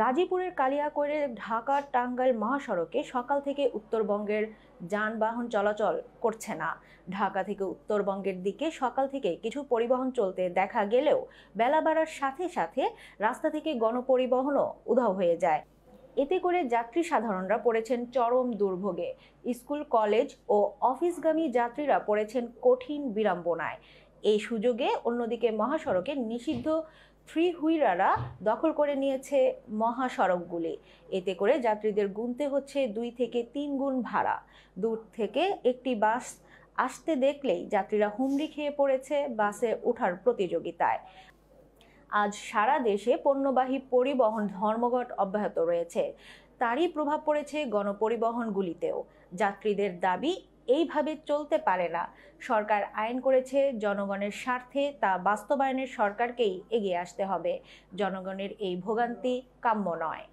গাজীপুরের কালিয়াকৈরে ঢাকার টাঙ্গাইল মহাসড়কে সকাল থেকে উত্তরবঙ্গের যানবাহন চলাচল করছে না ঢাকা থেকে উত্তরবঙ্গের দিকে সকাল থেকে কিছু পরিবহন চলতে দেখা গেলেও বেলা বাড়ার সাথে সাথে রাস্তা থেকে গণপরিবহনও উধাও হয়ে যায় এতে করে যাত্রী সাধারণরা পড়েছেন চরম দুর্ভোগে স্কুল কলেজ ও অফিসগামী যাত্রীরা পড়েছেন কঠিন বিড়ম্বনায় এই সুযোগে অন্যদিকে মহাসড়কে নিষিদ্ধ থ্রি হুইলাররা দখল করে নিয়েছে মহাসড়কগুলি এতে করে যাত্রীদের গুনতে হচ্ছে দুই থেকে তিন গুণ ভাড়া দূর থেকে একটি বাস আসতে দেখলেই যাত্রীরা হুমড়ি খেয়ে পড়েছে বাসে ওঠার প্রতিযোগিতায় আজ সারা দেশে পণ্যবাহী পরিবহন ধর্মঘট অব্যাহত রয়েছে তারই প্রভাব পড়েছে গণপরিবহনগুলিতেও যাত্রীদের দাবি এইভাবে চলতে পারে না সরকার আইন করেছে জনগণের স্বার্থে তা বাস্তবায়নের সরকারকেই এগিয়ে আসতে হবে জনগণের এই ভোগান্তি কাম্য নয়